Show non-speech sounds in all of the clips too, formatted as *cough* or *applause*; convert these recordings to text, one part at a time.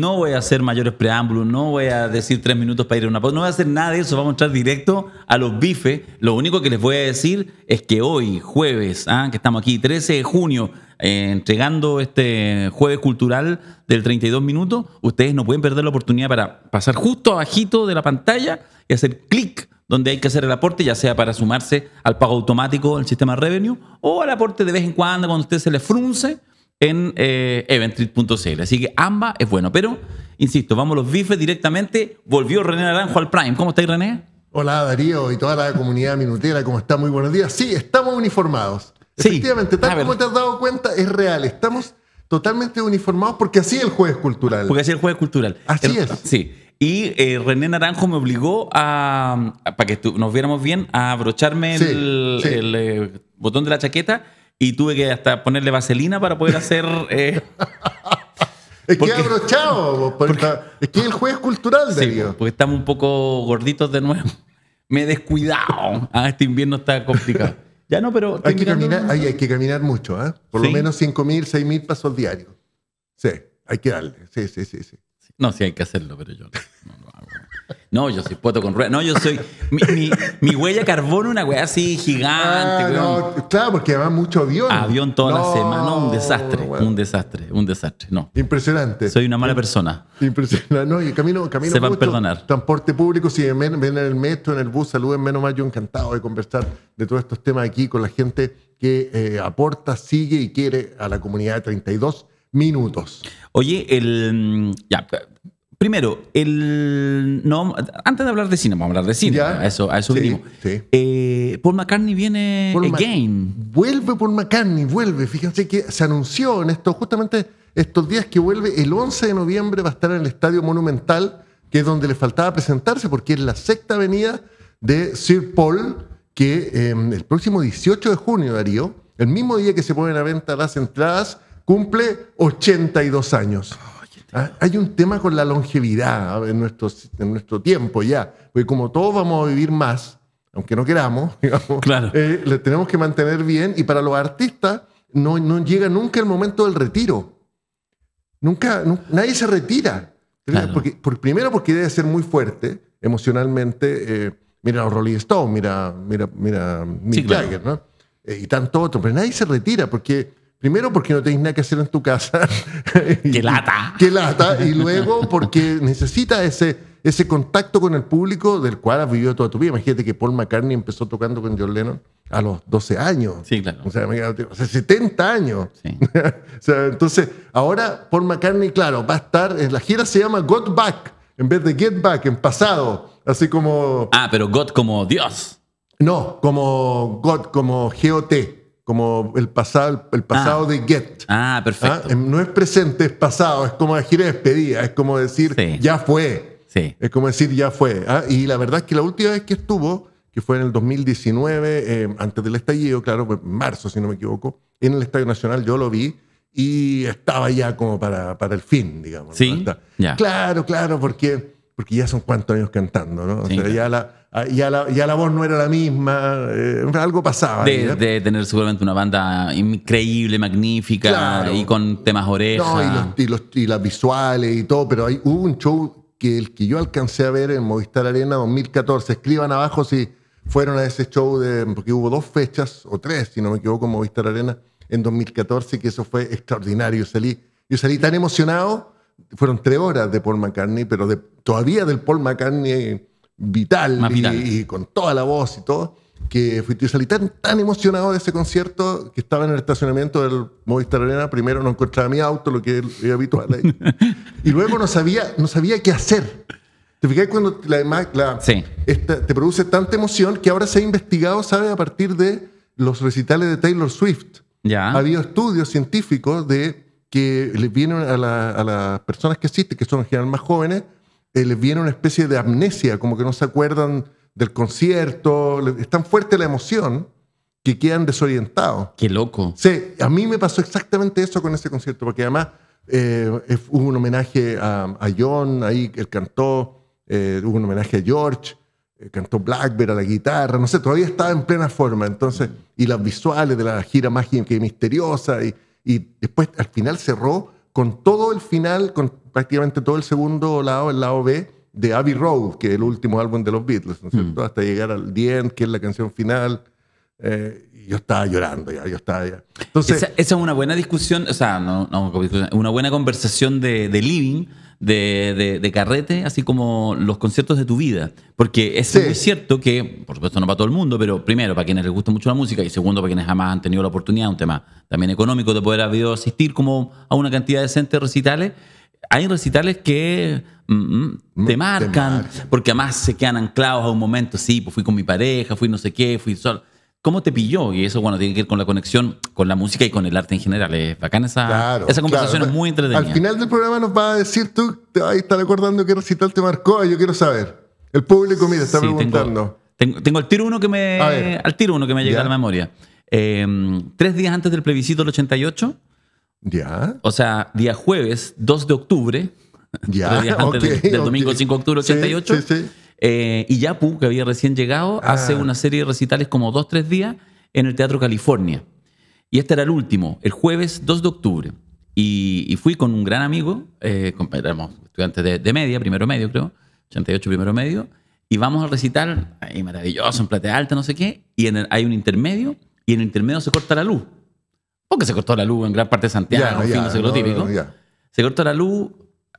No voy a hacer mayores preámbulos, no voy a decir tres minutos para ir a una pausa, no voy a hacer nada de eso, vamos a entrar directo a los bifes. Lo único que les voy a decir es que hoy, jueves, ah, que estamos aquí, 13 de junio, eh, entregando este jueves cultural del 32 minutos, ustedes no pueden perder la oportunidad para pasar justo abajito de la pantalla y hacer clic donde hay que hacer el aporte, ya sea para sumarse al pago automático del sistema revenue o al aporte de vez en cuando cuando usted se le frunce en eh, Eventread.cl Así que ambas es bueno. Pero, insisto, vamos los bifes directamente. Volvió René Naranjo al Prime. ¿Cómo estáis, René? Hola, Darío y toda la comunidad minutera. ¿Cómo está? Muy buenos días. Sí, estamos uniformados. Efectivamente, tal como te has dado cuenta, es real. Estamos totalmente uniformados porque así es el jueves cultural. Porque así es el jueves cultural. Así es. Sí. Y eh, René Naranjo me obligó a, para que nos viéramos bien, a abrocharme el, eh, botón de la chaqueta y tuve que hasta ponerle vaselina para poder hacer... *laughs* Eh, es que abrochado, porque, es que el juez cultural de sí, Porque estamos un poco gorditos de nuevo. Me he descuidado. Ah, este invierno está complicado. *laughs* Ya no, pero. Hay que, caminar, hay, que caminar mucho, ¿eh? Por lo menos 5.000, 6.000 pasos diarios. Sí, hay que darle. Sí, sí, sí. sí. No, sí, hay que hacerlo, pero yo. no. No, yo soy pueto con ruedas. No, yo soy. Mi, huella carbono, una huella así gigante. Ah, claro, porque además mucho avión. Avión toda la semana, un desastre, un desastre, un desastre. No. Impresionante. Soy una mala persona. Impresionante. No, y camino, camino. Se van a perdonar. Transporte público, si ven, en el metro, en el bus, saluden menos mal. Yo encantado de conversar de todos estos temas aquí con la gente que eh, aporta, sigue y quiere a la comunidad de 32 minutos. Oye, el. Mm, ya, Primero, el, no, antes de hablar de cine, vamos a hablar de cine, eso, a eso eh, Paul McCartney viene again. vuelve Paul McCartney, vuelve. Fíjense que se anunció en esto, justamente estos días que vuelve, el 11 de noviembre va a estar en el Estadio Monumental, que es donde le faltaba presentarse, porque es la sexta avenida de Sir Paul, que em, el próximo 18 de junio, Darío, el mismo día que se ponen a venta las entradas, cumple 82 años. Ah, hay un tema con la longevidad en nuestro, en nuestro tiempo ya, porque como todos vamos a vivir más, aunque no queramos, *laughs* digamos, eh, le tenemos que mantener bien y para los artistas no, llega nunca el momento del retiro. Nunca, nadie se retira. Porque, por, primero porque debe ser muy fuerte emocionalmente. Eh, mira a Rolling Stone, mira, mira, mira Mick Jagger, ¿no? Eh, y tanto otro, pero nadie se retira porque Primero porque no tenéis nada que hacer en tu casa. *laughs* ¡Qué lata! ¡Qué lata! Y luego porque necesitas ese, ese contacto con el público del cual has vivido toda tu vida. Imagínate que Paul McCartney empezó tocando con John Lennon a los 12 años. Sí, claro. O sea, hace 70 años. Sí. *laughs* o sea, entonces, ahora Paul McCartney, claro, va a estar, eh, la gira se llama Got Back, en vez de Get Back, en pasado. Así como... Ah, pero God como Dios. No, como God, como GOT como el pasado, el pasado ah. de get. Ah, perfecto. Ah, em, no es presente, es pasado, es como decir despedida, es como decir, ya fue. Sí. Es como decir, ya fue. ¿ah? Y la verdad es que la última vez que estuvo, que fue en el 2019, em, antes del estallido, claro, en marzo, si no me equivoco, en el Estadio Nacional yo lo vi y estaba ya como para, para el fin, digamos. Sí. Claro, claro, porque, porque ya son cuántos años cantando, ¿no? O sea, ya la Ah, ya la, ya la, voz no era la misma, eh, algo pasaba. ¿eh? De, tener seguramente una banda increíble, magnífica, y con temas orejas. y, los, y, las visuales y todo, pero hay, hubo un show que el que yo alcancé a ver en Movistar Arena 2014. Escriban abajo si fueron a ese show, de, porque hubo dos fechas, o tres, si no me equivoco, en Movistar Arena en 2014, que eso fue extraordinario. Yo salí, salí tan emocionado, fueron tres horas de Paul McCartney, pero de, todavía del Paul McCartney vital, Y, con toda la voz y todo, que fui, salí tan, tan emocionado de ese concierto que estaba en el estacionamiento del Movistar Arena. Primero no encontraba mi auto, lo que es habitual ahí. *laughs* y luego no sabía, no sabía qué hacer. ¿Te fijas cuando la, esta, te produce tanta emoción que ahora se ha investigado, sabe, a partir de los recitales de Taylor Swift? Ya. Ha habido estudios científicos de que les vienen a, a las personas que asisten, que son en general más jóvenes, eh, les viene una especie de amnesia, como que no se acuerdan del concierto, es tan fuerte la emoción que quedan desorientados. Qué loco. Sí, a mí me pasó exactamente eso con ese concierto, porque además eh, hubo un homenaje a, John, ahí él cantó, eh, hubo un homenaje a George, cantó Blackbird a la guitarra, no sé, todavía estaba en plena forma, entonces, y las visuales de la gira mágica y misteriosa, y, y después al final cerró con todo el final, con prácticamente todo el segundo lado, el lado B, de Abbey Road, que es el último álbum de los Beatles, ¿no es mm. cierto? Hasta llegar al The End, que es la canción final. Eh, yo estaba llorando ya, yo estaba ya. Entonces, esa, es una buena discusión, o sea, no, no una buena conversación de, de living, de, de, de, carrete, así como los conciertos de tu vida. Porque es muy cierto que, por supuesto, no para todo el mundo, pero primero, para quienes les gusta mucho la música y segundo, para quienes jamás han tenido la oportunidad, un tema también económico, de poder haber ido asistir como a una cantidad decente de recitales hay recitales que mm, mm, mm, te, marcan, porque además se quedan anclados a un momento, sí, pues fui con mi pareja, fui no sé qué, fui solo. ¿Cómo te pilló? Y eso, bueno, tiene que ver con la conexión con la música y con el arte en general. Es bacán esa, conversación, es muy entretenida. Al final del programa nos va a decir tú, ahí está recordando qué recital te marcó, yo quiero saber. El público, mira, está preguntando. Tengo, el tiro uno que me, al tiro uno que me llega a la memoria. Em, tres días antes del plebiscito del 88, ya. O sea, día jueves 2 de octubre, ya, antes del, domingo 5 de octubre 88, sí, sí, eh, y que había recién llegado, ah. hace una serie de recitales como dos, tres días en el Teatro California. Y este era el último, el jueves 2 de octubre. Y, fui con un gran amigo, eh, éramos estudiantes de, media, primero medio creo, 88 primero medio, y vamos al recital, ahí maravilloso, en plata alta, no sé qué, y en hay un intermedio, y en el intermedio se corta la luz porque se cortó la luz en gran parte de Santiago, no sé lo típico. Se cortó la luz,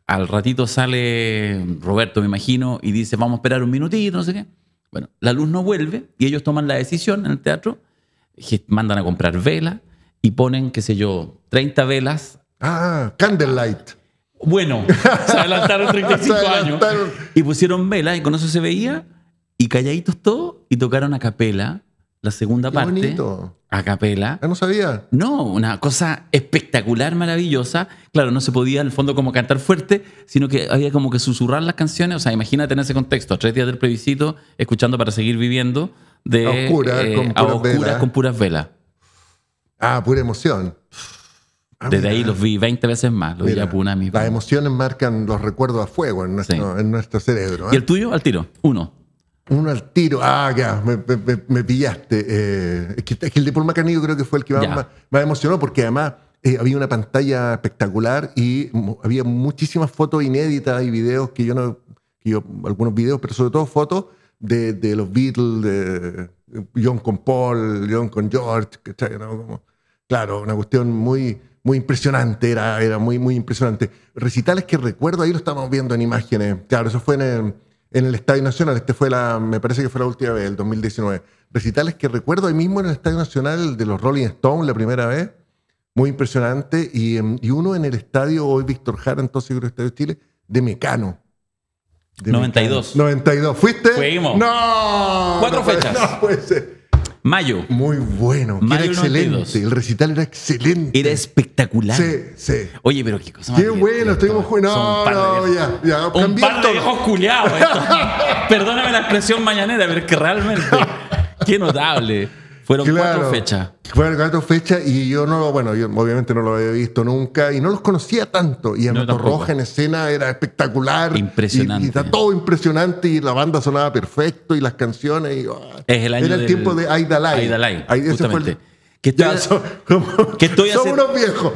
al ratito sale Roberto, me imagino, y dice, vamos a esperar un minutito, no sé qué. Bueno, la luz no vuelve y ellos toman la decisión en el teatro, mandan a comprar velas y ponen, qué sé yo, 30 velas. Ah, candlelight. Bueno, se adelantaron 35 *laughs* años y pusieron velas y con eso se veía y calladitos todos y tocaron a capela la segunda parte a capela. Ah, no sabía. No, una cosa espectacular, maravillosa. Claro, no se podía en el fondo como cantar fuerte, sino que había como que susurrar las canciones. O sea, imagínate en ese contexto, tres días del plebiscito, escuchando para seguir viviendo de a oscuras, eh, con, puras velas. Ah, pura emoción. Ah, Desde ahí los vi 20 veces más, los vi a Las emociones marcan los recuerdos a fuego en nuestro, cerebro. ¿Y ¿eh? el tuyo? Al tiro, uno. Uno al tiro. Ah, ya, me, pillaste. Eh, es, que, el de Paul McCartney creo que fue el que más, me emocionó porque además eh, había una pantalla espectacular y había muchísimas fotos inéditas y videos que yo no... algunos videos, pero sobre todo fotos de, los Beatles, de John con Paul, John con George, claro, una cuestión muy muy impresionante, era, era muy, muy impresionante. Recitales que recuerdo, ahí lo estamos viendo en imágenes. Claro, eso fue en el, en el Estadio Nacional. Este fue la, me parece que fue la última vez, el 2019. Recitales que recuerdo ahí mismo en el Estadio Nacional de los Rolling Stones, la primera vez. Muy impresionante. Y, em, uno en el estadio, hoy Víctor Jara, entonces creo Estadio de Chile, de Mecano. De 92. 92. ¿Fuiste? Fuimos. No. Cuatro fechas. no puede Mayo. Muy bueno. Mayo era excelente. El recital era excelente. Era espectacular. Sí, sí. Oye, pero qué cosa Qué bueno, estuvimos jugando. Un par de viejos culiados. *laughs* Perdóname la expresión mañanera, pero es que realmente. Qué notable. Fueron cuatro fechas. Fueron cuatro fechas y yo no, bueno, yo obviamente no lo había visto nunca y no los conocía tanto. Y el no, Roja en escena era espectacular. Impresionante. Y, está todo impresionante y la banda sonaba perfecto y las canciones. Oh, es el año Era el tiempo de Aida Lai. justamente. Que que estoy hace, unos viejos.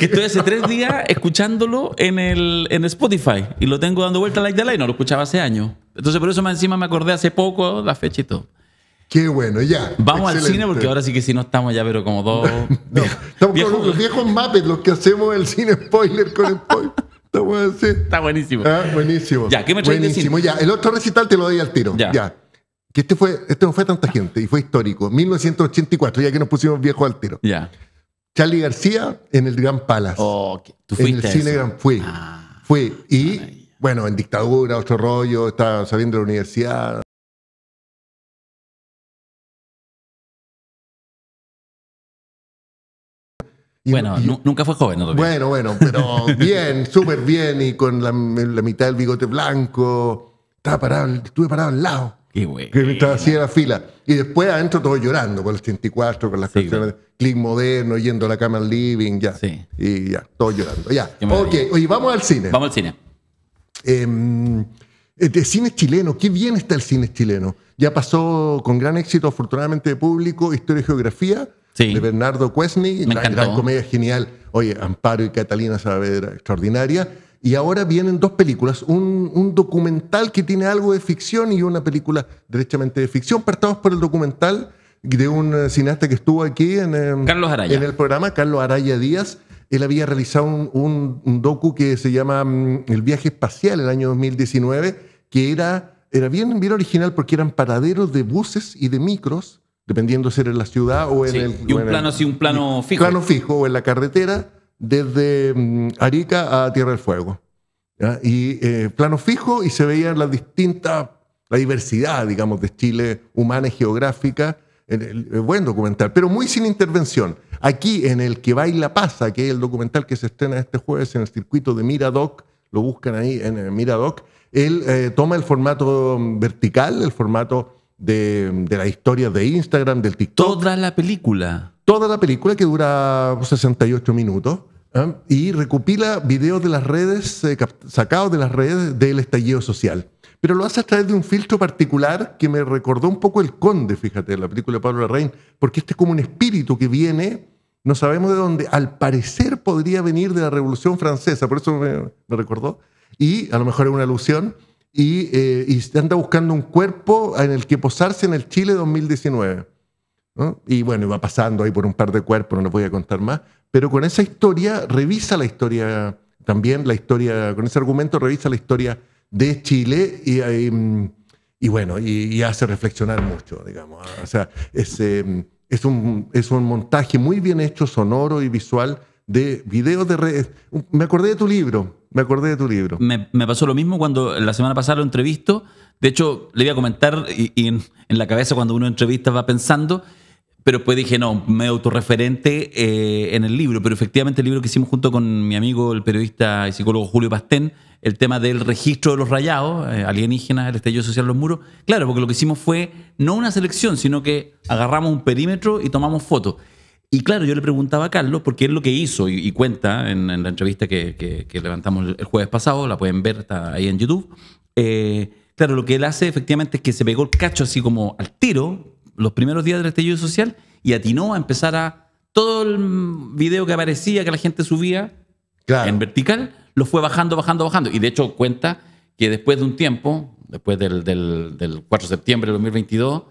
Que estoy hace tres días escuchándolo en el en Spotify y lo tengo dando vuelta a Aida Lai, no lo escuchaba hace años. Entonces por eso más encima me acordé hace poco la fecha y todo. Qué bueno, ya. Vamos al cine porque ahora sí que sí no estamos ya, pero como dos. *laughs* no, estamos con los viejos mapes, los que hacemos el cine spoiler con el spoiler. Está buenísimo. Ah, buenísimo. Ya, ¿qué me Buenísimo, ya. El otro recital te lo doy al tiro. Ya. Que este, fue, este no fue tanta gente y fue histórico. 1984, ya que nos pusimos viejos al tiro. Ya. Charlie García en el Gran Palace. Oh, en el Cine Gran fue. Ah. fue. Y, bueno, en dictadura, otro rollo, estaba saliendo de la universidad. bueno, nunca fue joven, ¿no? Bueno, bueno, pero *laughs* bien, súper bien y con la, mitad del bigote blanco. Estaba parado, estuve parado al lado. Qué güey. estaba así la fila. Y después adentro todo llorando con el 84, con las canciones Click Moderno, yendo a la cama al living, ya. Sí. Y ya, todo llorando. Ya. Ok, oye, vamos al cine. Vamos al cine. Em, eh, cine chileno, qué bien está el cine chileno. Ya pasó con gran éxito, afortunadamente, de público, historia y geografía de Bernardo Cuesni, la gran comedia genial. Oye, Amparo y Catalina Saavedra, extraordinaria. Y ahora vienen dos películas, un, documental que tiene algo de ficción y una película derechamente de ficción. Partamos por el documental de un eh, cineasta que estuvo aquí en, eh, en el programa, Carlos Araya Díaz. Él había realizado un, docu que se llama mm, El viaje espacial, el año 2019, que era, era bien, bien original porque eran paraderos de buses y de micros dependiendo si era en la ciudad o en el... Y un plano así, un plano fijo. Plano fijo o en la carretera desde mm, Arica a Tierra del Fuego. Y eh, plano fijo y se veía la distinta la diversidad, digamos, de Chile humana y geográfica. Eh, buen documental, pero muy sin intervención. Aquí en el que baila pasa, que es el documental que se estrena este jueves en el circuito de Miradoc, lo buscan ahí en eh, Miradoc, él toma el formato mm, vertical, el formato de, la historia de Instagram, del TikTok. Toda la película. Toda la película que dura 68 pues, minutos ¿eh? y recopila videos de las redes, eh, sacados de las redes del estallido social. Pero lo hace a través de un filtro particular que me recordó un poco El Conde, fíjate, la película de Pablo Larraín, porque este es como un espíritu que viene, no sabemos de dónde, al parecer podría venir de la Revolución Francesa, por eso me, me recordó, y a lo mejor es una alusión, y, eh, anda buscando un cuerpo en el que posarse en el Chile 2019. Y bueno, va pasando ahí por un par de cuerpos, no les voy a contar más, pero con esa historia revisa la historia también, la historia, con ese argumento revisa la historia de Chile y, eh, mm, bueno, y, hace reflexionar mucho, digamos. ¿ah? O sea, eh, es, un, es un montaje muy bien hecho, sonoro y visual de videos de redes. Me acordé de tu libro, me acordé de tu libro. Me, pasó lo mismo cuando la semana pasada lo entrevisto. De hecho, le voy a comentar y, en, la cabeza cuando uno entrevista va pensando, pero después pues dije, no, me autorreferente eh, en el libro. Pero efectivamente el libro que hicimos junto con mi amigo, el periodista y psicólogo Julio Pastén, el tema del registro de los rayados, eh, alienígenas, el estallido social, los muros. Claro, porque lo que hicimos fue no una selección, sino que agarramos un perímetro y tomamos fotos. Y claro, yo le preguntaba a Carlos, porque es lo que hizo y, cuenta en, la entrevista que, levantamos el jueves pasado, la pueden ver, ahí en YouTube. Eh, claro, lo que él hace efectivamente es que se pegó el cacho así como al tiro los primeros días del estallido social y atinó a empezar a todo el video que aparecía, que la gente subía en vertical, lo fue bajando, bajando, bajando. Y de hecho cuenta que después de un tiempo, después del, del 4 de septiembre de 2022,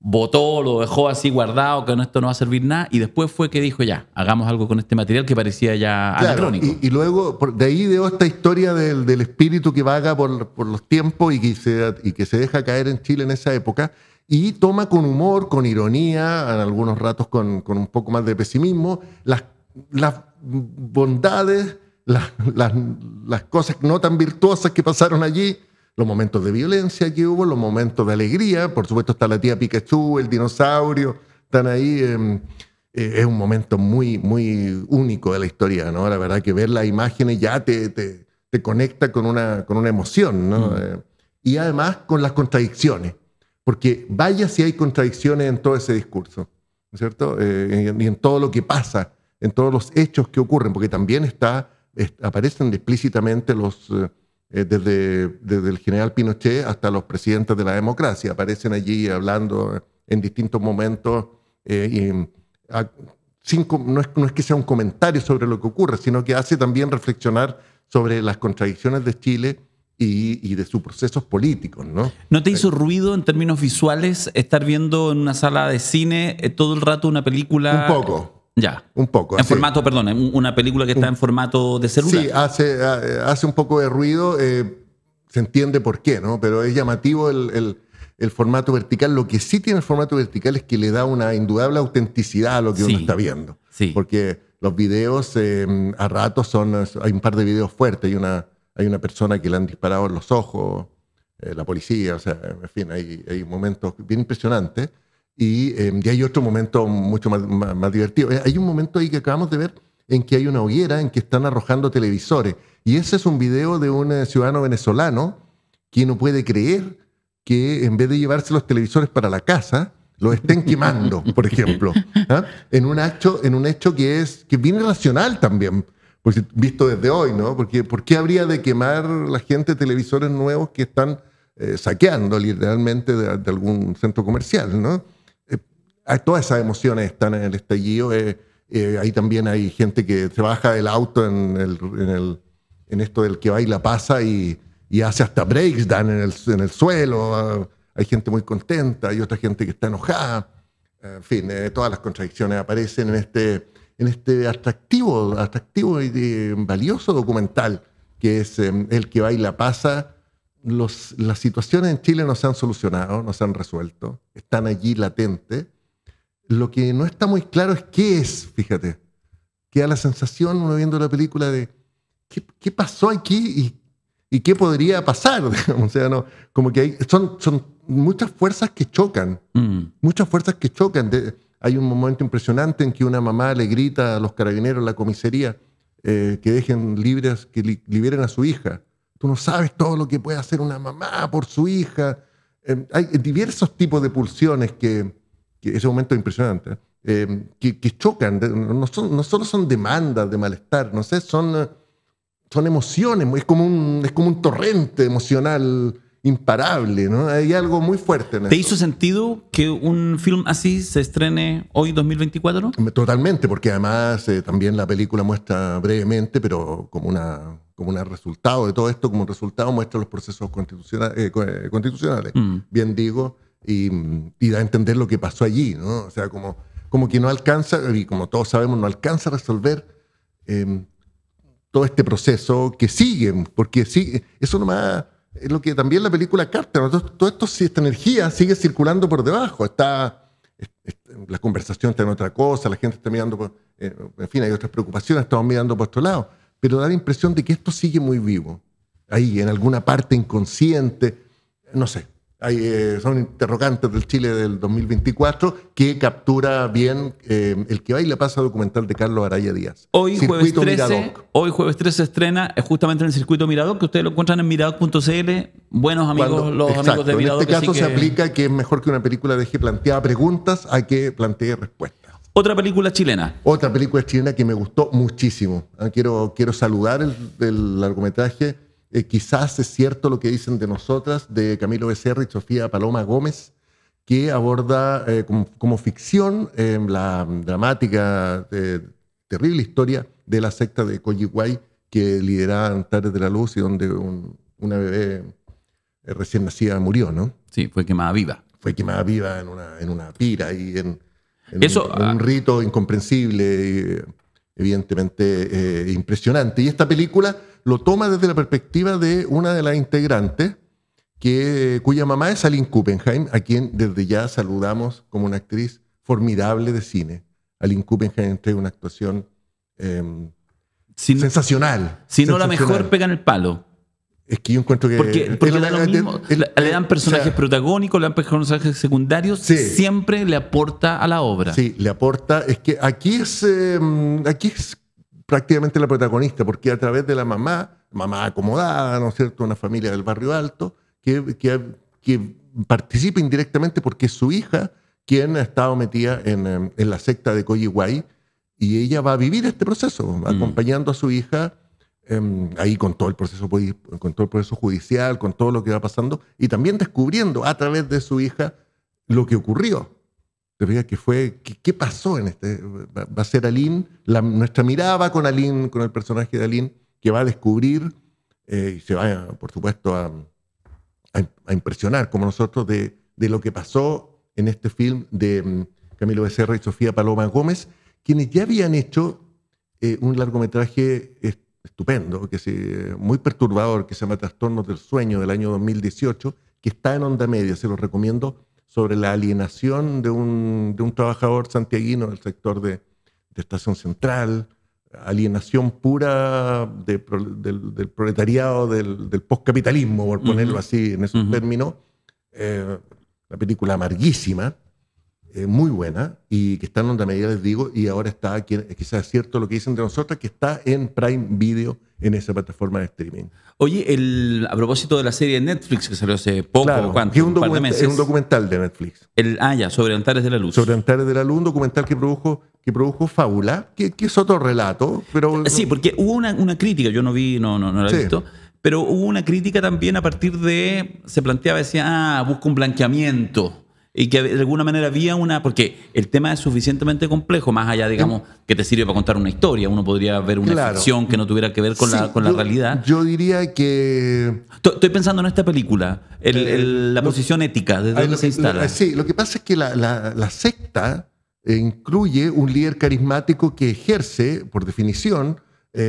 votó, lo dejó así guardado, que no, esto no va a servir nada, y después fue que dijo ya, hagamos algo con este material que parecía ya anacrónico. Y, luego, de ahí veo esta historia del, del espíritu que vaga por, por, los tiempos y que, se, y que se deja caer en Chile en esa época, y toma con humor, con ironía, en algunos ratos con, con un poco más de pesimismo, las, las bondades, las, las, las cosas no tan virtuosas que pasaron allí, los momentos de violencia que hubo, los momentos de alegría, por supuesto está la tía Pikachu, el dinosaurio, están ahí. Em, eh, es un momento muy, muy único de la historia, ¿no? La verdad que ver las imágenes ya te, conecta con una, con una emoción, ¿no? Mm. Eh, y además con las contradicciones, porque vaya si hay contradicciones en todo ese discurso, ¿cierto? Eh, y en todo lo que pasa, en todos los hechos que ocurren, porque también está, aparecen explícitamente los eh, desde, el general Pinochet hasta los presidentes de la democracia. Aparecen allí hablando en distintos momentos eh, y ah, no, es, que sea un comentario sobre lo que ocurre, sino que hace también reflexionar sobre las contradicciones de Chile y, y, de sus procesos políticos, ¿no? ¿No te hizo eh, ruido en términos visuales estar viendo en una sala de cine todo el rato una película? Un poco, ya. Un poco. En formato, perdón, una película que está en formato de celular. Sí, hace, hace un poco de ruido, eh, se entiende por qué, ¿no? Pero es llamativo el, formato vertical. Lo que sí tiene el formato vertical es que le da una indudable autenticidad a lo que uno está viendo. Sí. Porque los videos eh, a ratos son, hay un par de videos fuertes, hay una, hay una persona que le han disparado en los ojos, eh, la policía, o sea, en fin, hay, hay momentos bien impresionantes. Y, eh, hay otro momento mucho más, divertido. Eh, hay un momento ahí que acabamos de ver en que hay una hoguera en que están arrojando televisores. Y ese es un video de un eh, ciudadano venezolano que no puede creer que en vez de llevarse los televisores para la casa, los estén quemando, *laughs* por ejemplo. ¿ah? En, un hecho, en un hecho que es que viene racional también, pues, visto desde hoy, ¿no? Porque ¿por qué habría de quemar la gente televisores nuevos que están eh, saqueando literalmente de, algún centro comercial, ¿no? Ah, todas esas emociones están en el estallido. Eh, eh, ahí también hay gente que se baja del auto en, el, en, el, en esto del que baila pasa y, y hace hasta breaks, dan en el, en el suelo. Ah, hay gente muy contenta, hay otra gente que está enojada. En fin, eh, todas las contradicciones aparecen en este, en este atractivo, atractivo y valioso documental que es El que baila pasa. las situaciones en Chile no se han solucionado, no se han resuelto, están allí latentes lo que no está muy claro es qué es, fíjate. Que da la sensación, uno viendo la película, de qué, pasó aquí y, qué podría pasar. *laughs* O sea, como que hay, son, son muchas fuerzas que chocan. Mm. Muchas fuerzas que chocan. hay un momento impresionante en que una mamá le grita a los carabineros, a la comisaría, eh, que dejen libres, que liberen a su hija. Tú no sabes todo lo que puede hacer una mamá por su hija. Em, hay diversos tipos de pulsiones que, ese momento es impresionante, eh, que, que, chocan, no, solo son demandas de malestar, no sé, son, son emociones, es como, un, es como un torrente emocional imparable, ¿no? Hay algo muy fuerte ¿Te hizo sentido que un film así se estrene hoy, 2024? Totalmente, porque además eh, también la película muestra brevemente, pero como una como un resultado de todo esto, como resultado muestra los procesos eh, constitucionales, constitucionales. Mm. bien digo, y, da a entender lo que pasó allí, ¿no? O sea, como, como que no alcanza, y como todos sabemos, no alcanza a resolver em, todo este proceso que sigue, porque sigue, eso nomás es lo que también la película Carter ¿no? todo, esto, esta energía sigue circulando por debajo, está, la conversación está en otra cosa, la gente está mirando, eh, en fin, hay otras preocupaciones, estamos mirando por otro lado, pero da la impresión de que esto sigue muy vivo, ahí, en alguna parte inconsciente, no sé, eh, son interrogantes del Chile del 2024 que captura bien eh, el que va y le pasa documental de Carlos Araya Díaz. Hoy jueves 13, se hoy jueves estrena eh, justamente en el circuito Mirador que ustedes lo encuentran en mirador.cl. Buenos amigos, los amigos de Mirador. En este caso se aplica que es mejor que una película deje planteada preguntas a que plantee respuestas. Otra película chilena. Otra película chilena que me gustó muchísimo. Ah, quiero, quiero saludar el, el largometraje eh, quizás es cierto lo que dicen de nosotras, de Camilo Becerra y Sofía Paloma Gómez, que aborda eh, como, ficción em, la dramática, eh, terrible historia de la secta de Coyihuay que lideraba Antares de la Luz y donde una bebé recién nacida murió, ¿no? Sí, fue quemada viva. Fue quemada viva en una, en una pira y en, Eso, un, ah, rito incomprensible evidentemente eh, impresionante. Y esta película lo toma desde la perspectiva de una de las integrantes, que, cuya mamá es Aline Kuppenheim, a quien desde ya saludamos como una actriz formidable de cine. Aline Kuppenheim entre una actuación em, sensacional. Si no la mejor, pega en el palo. Es que yo encuentro que. le dan personajes protagónicos, le dan personajes secundarios, siempre le aporta a la obra. Sí, le aporta. Es que aquí es, em, aquí es prácticamente la protagonista, porque a través de la mamá, mamá acomodada, ¿no es cierto? Una familia del barrio alto, que, participa indirectamente porque es su hija quien ha estado metida en, em, la secta de Guay, y ella va a vivir este proceso, mm. acompañando a su hija Em, ahí con todo, el proceso, con todo el proceso judicial, con todo lo que va pasando, y también descubriendo a través de su hija lo que ocurrió. que fue, qué pasó en este? Va, a ser Aline, nuestra mirada va con Aline, con el personaje de Alín, que va a descubrir eh, y se va, por supuesto, a, impresionar como nosotros de, lo que pasó en este film de em, Camilo Becerra y Sofía Paloma Gómez, quienes ya habían hecho eh, un largometraje estupendo, que muy perturbador, que se llama Trastornos del Sueño del año 2018, que está en onda media, se lo recomiendo, sobre la alienación de un, de trabajador santiaguino del sector de, Estación Central, alienación pura del, proletariado, del, del postcapitalismo, por ponerlo así en esos términos. Eh, la película amarguísima, eh, muy buena y que está en onda media, les digo, y ahora está, aquí, quizás es cierto lo que dicen de nosotros, que está en Prime Video en esa plataforma de streaming. Oye, a propósito de la serie de Netflix que salió hace poco, cuando ¿cuánto? es, un un, documental de Netflix. El, ah, ya, sobre Antares de la Luz. Sobre Antares de la Luz, un documental que produjo que produjo Fábula, que, es otro relato, pero... Sí, porque hubo una, una crítica, yo no vi, no, no, no la he visto, pero hubo una crítica también a partir de, se planteaba, decía, ah, busca un blanqueamiento y que de alguna manera había una, porque el tema es suficientemente complejo, más allá, digamos, que te sirve para contar una historia, uno podría ver una ficción que no tuviera que ver con, la, realidad. Yo diría que... Estoy pensando en esta película, eh, la posición ética, de dónde se instala. Eh, sí, lo que pasa es que la, secta eh, incluye un líder carismático que ejerce, por definición,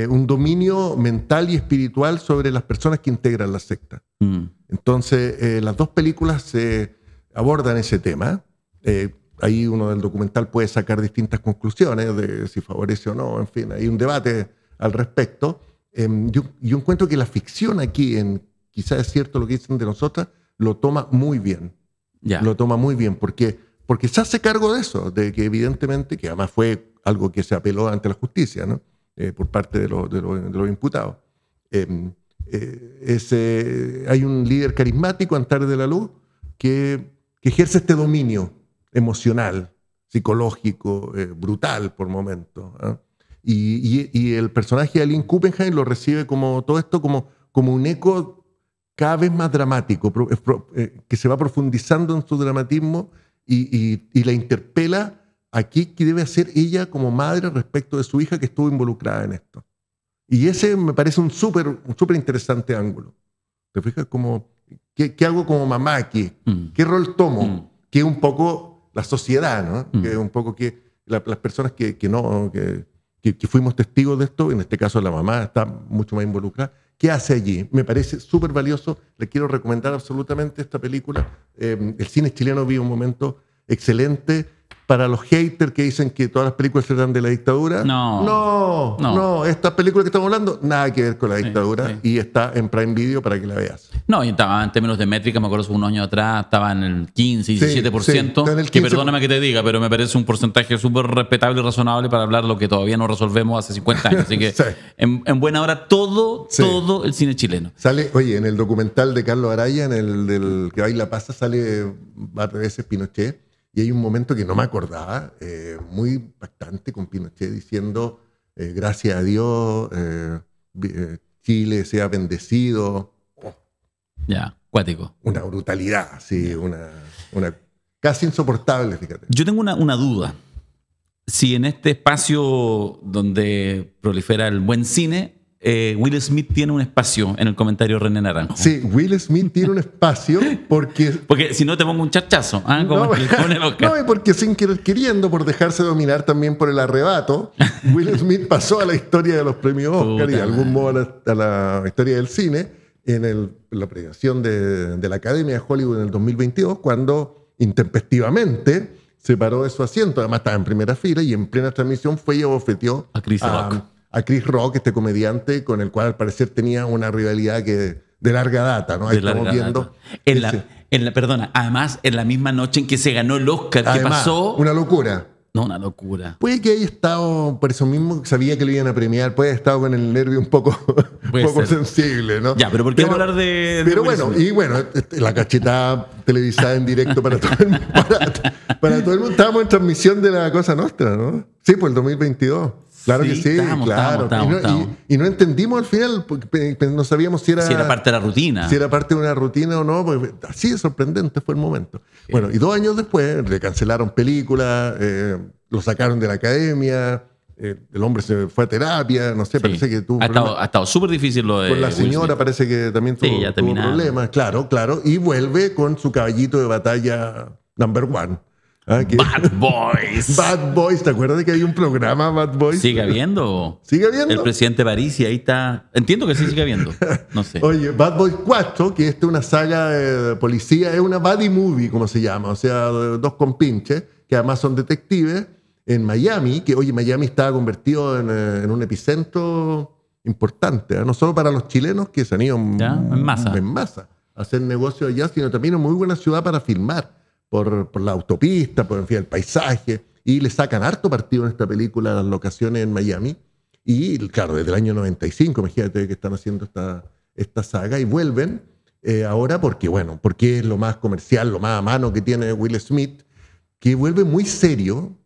un dominio mental y espiritual sobre las personas que integran la secta. Mm. Entonces, las dos películas se abordan ese tema. Eh, ahí uno del documental puede sacar distintas conclusiones de si favorece o no, en fin, hay un debate al respecto. Em, yo, encuentro que la ficción aquí, quizás es cierto lo que dicen de nosotras, lo toma muy bien. Lo toma muy bien, porque, porque se hace cargo de eso, de que evidentemente, que además fue algo que se apeló ante la justicia, ¿no? Eh, por parte de, de, los imputados. Em, eh, hay un líder carismático, Antares de la Luz, que que ejerce este dominio emocional, psicológico, eh, brutal por momentos. ¿ah? Y, el personaje de Aline Kuppenheim lo recibe como todo esto como, como un eco cada vez más dramático, eh, que se va profundizando en su dramatismo y, la interpela aquí qué debe hacer ella como madre respecto de su hija que estuvo involucrada en esto. Y ese me parece un súper un interesante ángulo. ¿Te fijas? cómo ¿Qué, hago como mamá aquí? Mm. ¿Qué rol tomo? Mm. Que un poco la sociedad, ¿no? Mm. Que un poco que las personas que, no, fuimos testigos de esto, en este caso la mamá está mucho más involucrada, ¿qué hace allí? Me parece súper valioso, le quiero recomendar absolutamente esta película. Eh, el cine chileno vive un momento excelente para los haters que dicen que todas las películas eran de la dictadura. No. No, no. no. Esta película que estamos hablando, nada que ver con la dictadura y está en Prime Video para que la veas. No, y estaba en términos de métrica, me acuerdo un año atrás, estaba en el 15, 17%. el que perdóname que te diga, pero me parece un porcentaje súper respetable y razonable para hablar lo que todavía no resolvemos hace 50 años. Así que *laughs* en, buena hora, todo, todo el cine chileno. Sale, oye, en el documental de Carlos Araya, en el del que la pasa, sale varias veces Pinochet y hay un momento que no me acordaba, eh, muy bastante, con Pinochet diciendo, eh, gracias a Dios, eh, Chile sea bendecido. Ya, cuático. Una brutalidad, sí, una, una, casi insoportable, fíjate. Yo tengo una, una duda. Si en este espacio donde prolifera el buen cine, eh, Will Smith tiene un espacio en el comentario René Naranjo. Sí, Will Smith tiene un espacio porque. *laughs* porque si no te pongo un chachazo, ¿ah? no, *laughs* no, porque sin querer queriendo, por dejarse dominar también por el arrebato, *laughs* Will Smith pasó a la historia de los premios Oscar y de algún modo a la, historia del cine en, la premiación de, la Academia de Hollywood en el 2022, cuando intempestivamente se paró de su asiento. Además, estaba en primera fila y en plena transmisión fue y abofeteó a Chris Rock a Chris Rock, este comediante, con el cual al parecer tenía una rivalidad que de larga data, ¿no? viendo. la, perdona, además, en la misma noche en que se ganó el Oscar, ¿qué pasó? Una locura. No, una locura. Puede que haya estado, por eso mismo sabía que lo iban a premiar, puede haber estado con el nervio un poco, *laughs* sensible, ¿no? Ya, pero ¿por qué hablar de.? Pero bueno, y bueno, la cachetada televisada en directo para todo, el, *laughs* para, para todo el mundo. Estábamos en transmisión de la cosa nuestra, ¿no? Sí, por pues el 2022. Claro sí, que sí, claro. y, no, entendimos al final, no sabíamos si era, era parte de la rutina. Si era parte de una rutina o no, así pues, de sorprendente fue el momento. Bueno, y dos años después le cancelaron películas, eh, lo sacaron de la academia, eh, el hombre se fue a terapia, no sé, parece que tuvo. Ha estado, ha estado súper difícil lo de. Con la señora parece que también tuvo, tuvo problemas, claro, claro, y vuelve con su caballito de batalla number one. Ah, Bad Boys. Bad Boys, ¿te acuerdas de que hay un programa Bad Boys? Sigue habiendo. Sigue habiendo. El presidente París y ahí está. Entiendo que sí sigue habiendo. No sé. *laughs* Oye, Bad Boys 4, que es una saga de policía, es una buddy movie, como se llama. O sea, dos compinches, que además son detectives en Miami, que oye, Miami está convertido en, eh, un epicentro importante, ¿eh? no solo para los chilenos que se han ido en, masa. en masa a hacer negocio allá, sino también una muy buena ciudad para filmar por, la autopista, por en fin, el paisaje, y le sacan harto partido en esta película a las locaciones en Miami. Y claro, desde el año 95, imagínate que están haciendo esta, esta saga y vuelven eh, ahora porque, bueno, porque es lo más comercial, lo más a mano que tiene Will Smith, que vuelve muy serio.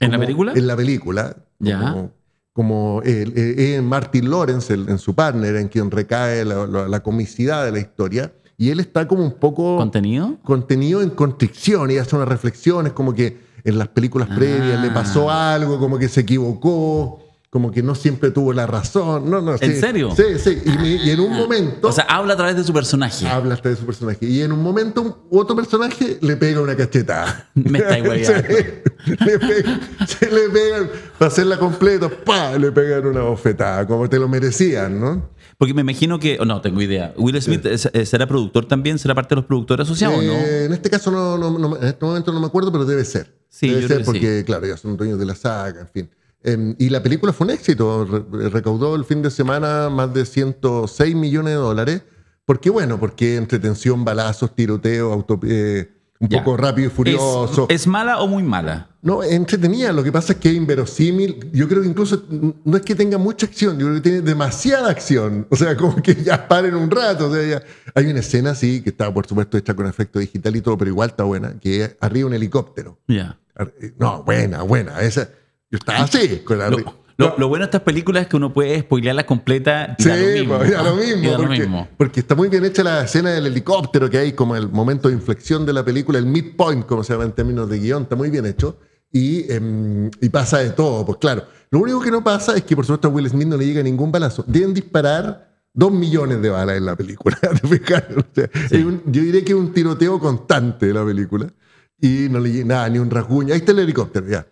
¿En la película? En la película. Ya. Como, como eh, eh, Martin Lawrence, en su partner, en quien recae la comicidad de la historia y él está como un poco... ¿Contenido? Contenido en constricción y hace unas reflexiones como que en las películas ah. previas le pasó algo, como que se equivocó como que no siempre tuvo la razón. ¿En serio? Sí, sí. Y, en un *gasps* momento. O sea, habla a través de su personaje. Habla a través de su personaje. Y en un momento, otro personaje le pega una cachetada. *laughs* Me está igual. *laughs* se, le pega, para hacerla completa, ¡pa! Le pegan una bofetada, como te lo merecían, ¿no? Porque me imagino que, no, tengo idea. Will Smith eh, será productor también, será parte de los productores asociados, o ¿no? Eh, en este caso, no, en este momento no me acuerdo, pero debe ser. Sí, debe ser porque, claro, ya son dueños de la saga, en fin. Em, y la película fue un éxito, recaudó el fin de semana más de 106 millones de dólares. ¿Por qué? Bueno, porque entretención, balazos, tiroteo, eh, un poco rápido y furioso. ¿Es, mala o muy mala? No, entretenida. Lo que pasa es que es inverosímil. Yo creo que incluso no es que tenga mucha acción, yo creo que tiene demasiada acción. O sea, como que ya paren un rato. O sea, Hay una escena, sí, que está, por supuesto, hecha con efecto digital y todo, pero igual está buena, que es arriba un helicóptero. Ya. Eh, no, buena, buena. Esa yo estaba así, Lo, bueno de estas películas es que uno puede spoilearla completa sí, lo mismo. Pues, lo ah, mismo, porque, está muy bien hecha la escena del helicóptero que hay, como el momento de inflexión de la película, el midpoint, como se llama en términos de guión, está muy bien hecho. Y, em, pasa de todo, pues claro. Lo único que no pasa es que, por supuesto, a Will Smith no le llega ningún balazo. Deben disparar dos millones de balas en la película. *laughs* yo diré que es un tiroteo constante de la película. Y no le llega nada, ni un rasguño. Ahí está el helicóptero, ya.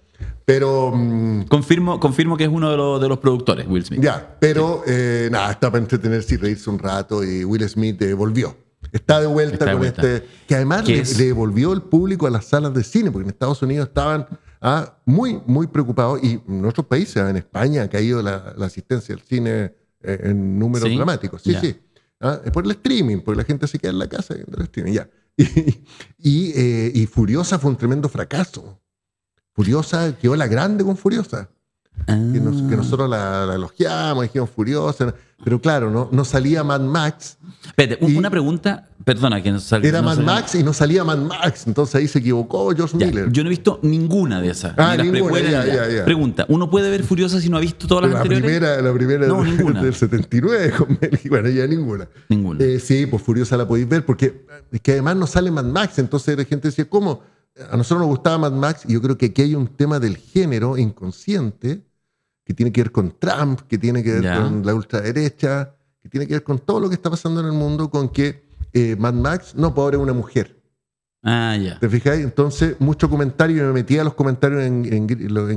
Pero. Mm, confirmo, confirmo que es uno de los, de los productores, Will Smith. Ya, pero eh, nada, está para entretenerse y reírse un rato y Will Smith eh, volvió. Está de vuelta con este. Que además le, devolvió el público a las salas de cine, porque en Estados Unidos estaban ah, muy, muy preocupados. Y en otros países, en España, ha caído la, asistencia al cine eh, en números dramáticos. Sí, sí. Ah, es por el streaming, porque la gente se queda en la casa viendo el streaming, ya. *laughs* Y, y, y Furiosa fue un tremendo fracaso. Furiosa quedó la grande con Furiosa. Que, ah. nosotros la, elogiamos, dijimos Furiosa. Pero claro, no, no salía Mad Max. Espérate, una pregunta, perdona que no salía. Era Mad Max y no salía Mad Max, entonces ahí se equivocó George Miller. Yo no he visto ninguna de esas. Ah, ninguna, Pregunta, ¿uno puede ver Furiosa si no ha visto todas las la anteriores? Primera, la primera del, 79 *laughs* bueno, ya ninguna. Ninguna. Eh, sí, pues Furiosa la podéis ver, porque es que además no sale Mad Max, entonces la gente decía, ¿cómo? a nosotros nos gustaba Mad Max y yo creo que aquí hay un tema del género inconsciente que tiene que ver con Trump, que tiene que ver con la ultraderecha, que tiene que ver con todo lo que está pasando en el mundo, con que eh, Mad Max no pobre pues una mujer. Ah, ya. ¿Te fijáis? Entonces, mucho comentario, y me metía los comentarios en,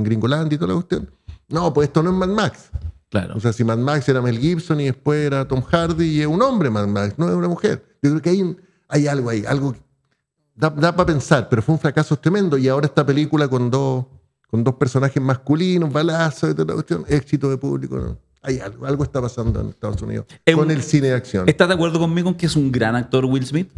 Gringoland y toda la cuestión. No, pues esto no es Mad Max. Claro. O sea, si Mad Max era Mel Gibson y después era Tom Hardy y es un hombre Mad Max, no es una mujer. Yo creo que hay, hay algo ahí, algo da, da para pensar, pero fue un fracaso tremendo. Y ahora esta película con dos, con dos personajes masculinos, balazos y toda la cuestión, éxito de público. Hay algo, está pasando en Estados Unidos con el cine de acción. ¿Estás de acuerdo conmigo en que es un gran actor Will Smith?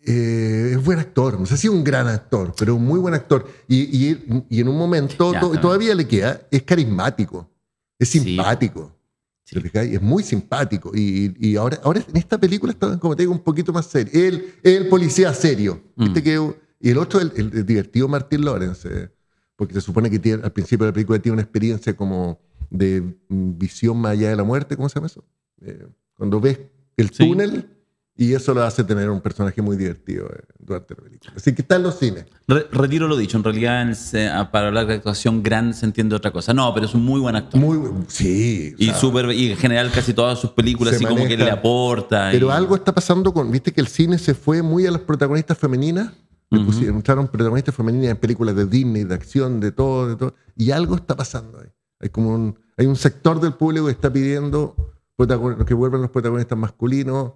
Eh, es buen actor, no sé si un gran actor, pero un muy buen actor. Y, en un momento, todavía le queda, es carismático, es simpático. Es muy simpático. Y, ahora, ahora en esta película está, como te digo, un poquito más serio. El, el policía serio. Mm. Este que, y el otro, el, el divertido Martín Lawrence. Eh, porque se supone que tiene, al principio de la película tiene una experiencia como de mm, visión más allá de la muerte. ¿Cómo se llama eso? Eh, cuando ves el túnel. Y eso lo hace tener un personaje muy divertido eh, durante la película. Así que está en los cines. retiro lo dicho. En realidad, para hablar de actuación, grande se entiende otra cosa. No, pero es un muy buen actor. Muy, sí. Y, super, y en general, casi todas sus películas, así como que le aporta. Pero algo está pasando con. Viste que el cine se fue muy a las protagonistas femeninas. Le protagonistas femeninas en películas de Disney, de acción, de todo, de todo. Y algo está pasando ahí. Hay como hay un sector del público que está pidiendo que vuelvan los protagonistas masculinos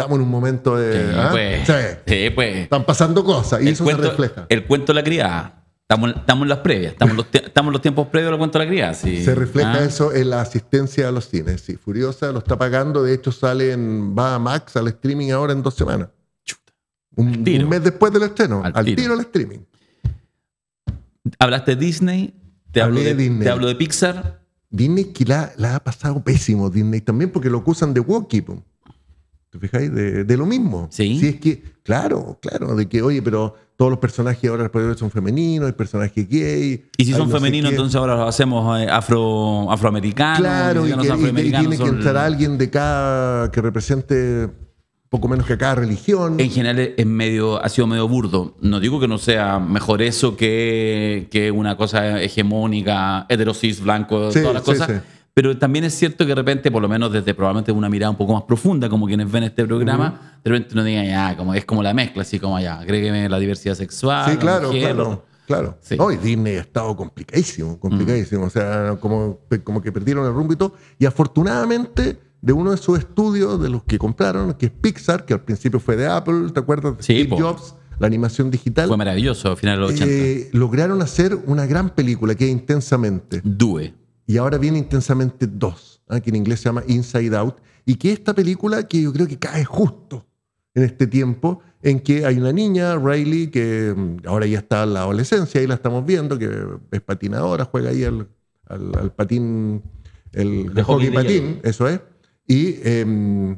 estamos en un momento de. Sí, ¿ah? pues. pues, Están pasando cosas y eso se refleja. El cuento de la criada. Estamos, estamos en las previas, estamos los, los tiempos previos al cuento de la criada. Se refleja ah. eso en la asistencia a los cines. Furiosa lo está pagando. De hecho, sale va a Max al streaming ahora en dos semanas. Un, mes después del estreno. Al, tiro. al streaming. Hablaste de Disney. Te hablo de, hablo de Pixar. Disney que la, ha pasado pésimo, Disney también, porque lo acusan de walking ¿Te fijáis? De, lo mismo. Sí. Si es que, claro, claro, de que, oye, pero todos los personajes ahora son femeninos, hay personajes gay. Y si son femeninos, entonces ahora los hacemos eh, afro, afroamericanos. Claro, y, tiene que entrar alguien de cada que represente poco menos que cada religión. En general es medio, ha sido medio burdo. No digo que no sea mejor eso que, que una cosa hegemónica, heterosis, blanco, todas las sí, cosas. Sí pero también es cierto que de repente, por lo menos desde probablemente una mirada un poco más profunda, como quienes ven este programa, de repente uno diga, ya, como, es como la mezcla, así como allá, agrégueme la diversidad sexual. Sí, claro, claro. Hoy Disney ha estado complicadísimo, complicadísimo. O sea, como, como que perdieron el rumbo y todo. Y afortunadamente, de uno de sus estudios, de los que compraron, que es Pixar, que al principio fue de Apple, ¿te acuerdas? sí, Steve Jobs, la animación digital. Fue maravilloso al final de los 80. Eh, lograron hacer una gran película que es intensamente. Due. Y ahora viene Intensamente 2, ¿ah? que en inglés se llama Inside Out, y que esta película que yo creo que cae justo en este tiempo en que hay una niña, Riley, que mm, ahora ya está en la adolescencia, ahí la estamos viendo, que es patinadora, juega ahí al, patín, el de hockey, patín, eso es, y, em,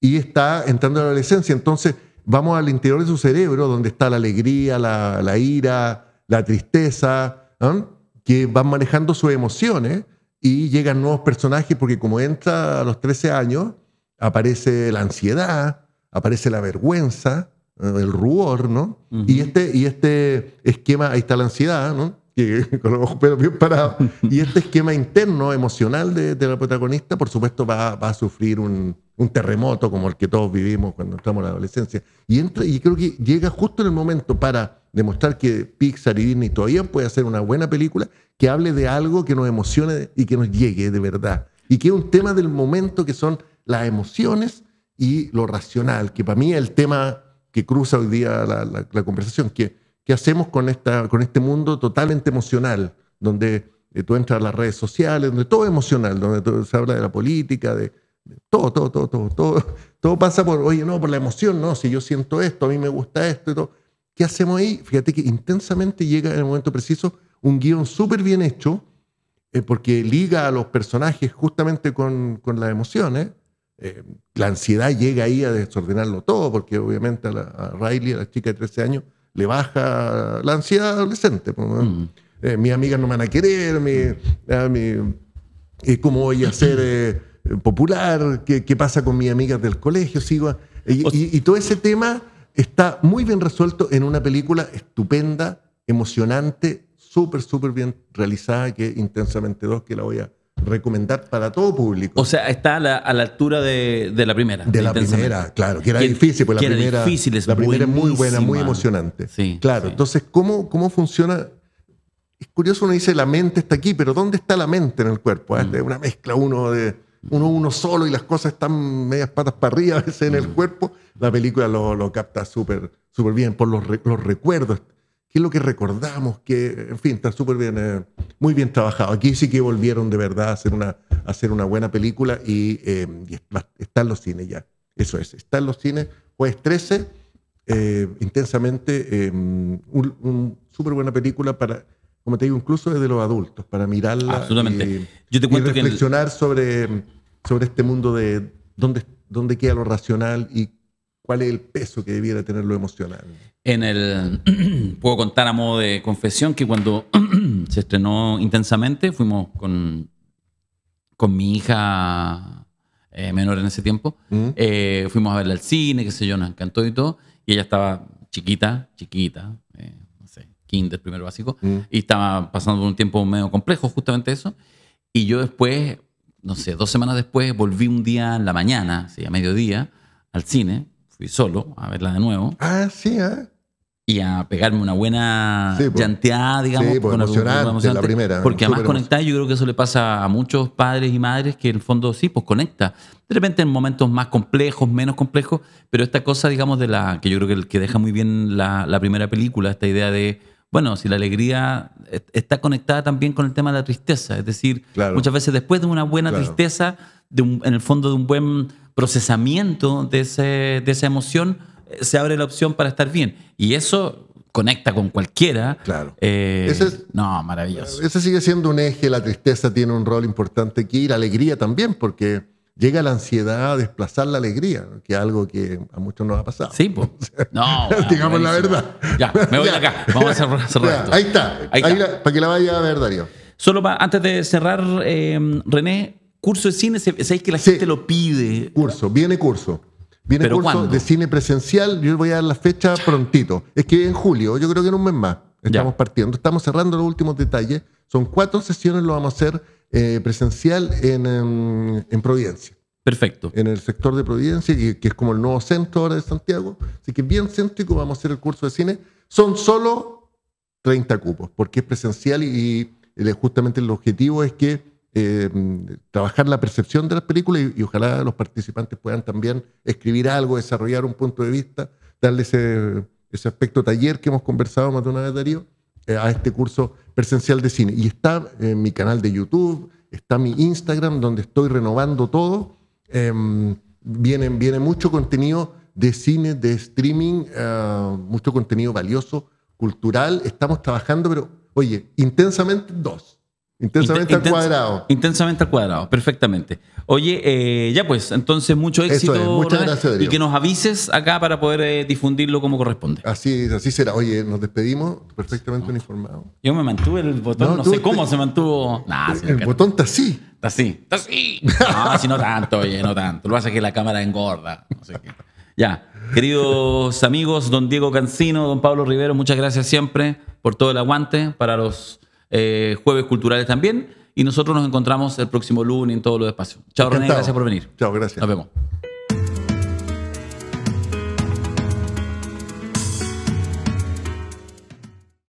y está entrando a la adolescencia. Entonces vamos al interior de su cerebro, donde está la alegría, la, ira, la tristeza. ¿ah? que van manejando sus emociones y llegan nuevos personajes porque como entra a los 13 años, aparece la ansiedad, aparece la vergüenza, eh, el rubor, ¿no? y, este, y este esquema, ahí está la ansiedad, ¿no? Que, *laughs* con los ojos bien parados. Y este esquema interno, emocional de, la protagonista, por supuesto, va, a sufrir un, terremoto como el que todos vivimos cuando entramos en la adolescencia. Y, y creo que llega justo en el momento para demostrar que Pixar y Disney todavía pueden hacer una buena película que hable de algo que nos emocione y que nos llegue de verdad. Y que es un tema del momento que son las emociones y lo racional, que para mí es el tema que cruza hoy día la, conversación, que qué hacemos con, esta, con este mundo totalmente emocional, donde eh, tú entras a las redes sociales, donde todo es emocional, donde se habla de la política, de, todo, todo, todo, todo, todo, pasa por, oye, no, por la emoción, no, si yo siento esto, a mí me gusta esto y todo. ¿Qué hacemos ahí? Fíjate que intensamente llega en el momento preciso un guión súper bien hecho, eh, porque liga a los personajes justamente con, con las emociones. Eh, la ansiedad llega ahí a desordenarlo todo, porque obviamente a, Riley, a la chica de 13 años, le baja la ansiedad adolescente. Mm. Eh, mis amigas no me van a querer, mi, eh, cómo voy a ser popular, ¿Qué, pasa con mis amigas del colegio, sigo. y todo ese tema está muy bien resuelto en una película estupenda, emocionante, súper, súper bien realizada, que Intensamente 2, que la voy a recomendar para todo público. O sea, está a la, altura de, la primera. De la primera, claro, que era difícil, porque la primera, difícil, es la primera muy buena, muy emocionante. Sí, claro, entonces, ¿cómo, ¿cómo funciona? Es curioso, uno dice, la mente está aquí, pero ¿dónde está la mente en el cuerpo? Ah, mm. este es Una mezcla uno de uno uno solo y las cosas están medias patas para arriba a veces en el mm. cuerpo, la película lo, capta súper súper bien por los, recuerdos. ¿Qué es lo que recordamos? Que, en fin, está súper bien, eh, muy bien trabajado. Aquí sí que volvieron de verdad a hacer una, hacer una buena película y, eh, está en los cines ya. Eso es, está en los cines jueves 13, eh, intensamente, una un súper buena película para como te digo, incluso desde los adultos, para mirarla Absolutamente. Y, Yo te reflexionar sobre, sobre este mundo de dónde, dónde queda lo racional y cuál es el peso que debiera tener lo emocional. En el *clears throat* puedo contar a modo de confesión que cuando *clears throat* se estrenó intensamente, fuimos con, con mi hija eh, menor en ese tiempo, mm. eh, fuimos a verla al cine, qué sé yo, nos encantó y todo, y ella estaba chiquita, chiquita, kinder, primero básico, mm. y estaba pasando un tiempo medio complejo, justamente eso. Y yo después, no sé, dos semanas después, volví un día en la mañana, sí, a mediodía, al cine, fui solo a verla de nuevo. Ah, sí, ¿eh? Y a pegarme una buena pues. llanteada, digamos, sí, pues, primera. Porque además conectar, yo creo que eso le pasa a muchos padres y madres que en el fondo sí, pues conecta. De repente en momentos más complejos, menos complejos, pero esta cosa, digamos, de la que yo creo que, que deja muy bien la primera película, esta idea de bueno, si la alegría está conectada también con el tema de la tristeza, es decir, muchas veces después de una buena tristeza, de en el fondo de un buen procesamiento de, de esa emoción, eh, se abre la opción para estar bien. Y eso conecta con cualquiera. Claro. Eh, no, maravilloso. Ese sigue siendo un eje, la tristeza tiene un rol importante aquí, y la alegría también, porque llega la ansiedad a desplazar la alegría, que es algo que a muchos nos ha pasado. Sí, pues. No, *laughs* digamos la verdad. Ya, me voy de *laughs* acá. Vamos a cerrar, Ahí está. Ahí para que la vaya a ver, Darío. Solo antes de cerrar, eh, René, curso de cine, sabéis que la gente lo pide. Curso, viene curso. Viene curso de cine presencial. Yo voy a dar la fecha prontito. Es que en julio, yo creo que en un mes más, estamos partiendo. Estamos cerrando los últimos detalles. Son cuatro sesiones, lo vamos a hacer eh, presencial en, em, en, Providencia. Perfecto. En el sector de Providencia, que, que, es como el nuevo centro ahora de Santiago. Así que bien céntrico, vamos a hacer el curso de cine. Son solo 30 cupos, porque es presencial y, justamente el objetivo es que em, trabajar la percepción de las películas y, ojalá los participantes puedan también escribir algo, desarrollar un punto de vista, darle ese, ese aspecto taller que hemos conversado más de una vez, Darío eh, a este curso presencial de cine. Y está en mi canal de YouTube, está mi Instagram, donde estoy renovando todo. Em, viene, mucho contenido de cine, de streaming, eh, mucho contenido valioso, cultural. Estamos trabajando, pero oye, intensamente dos. Intensamente al cuadrado. Intensamente al cuadrado, perfectamente. Oye, eh, ya pues, entonces mucho éxito. Muchas gracias, Y que nos avises acá para poder eh, difundirlo como corresponde. Así así será. Oye, nos despedimos perfectamente informado. uniformados. Yo me mantuve el botón, no, sé cómo se mantuvo. el, botón está así. Está así, está así. No, si no tanto, oye, no tanto. Lo que pasa que la cámara engorda. Ya. Queridos amigos, don Diego Cancino, don Pablo Rivero, muchas gracias siempre por todo el aguante para los eh, jueves culturales también. Y nosotros nos encontramos el próximo lunes en todos los espacios. Chao, René. Gracias por venir. Chao, gracias. Nos vemos.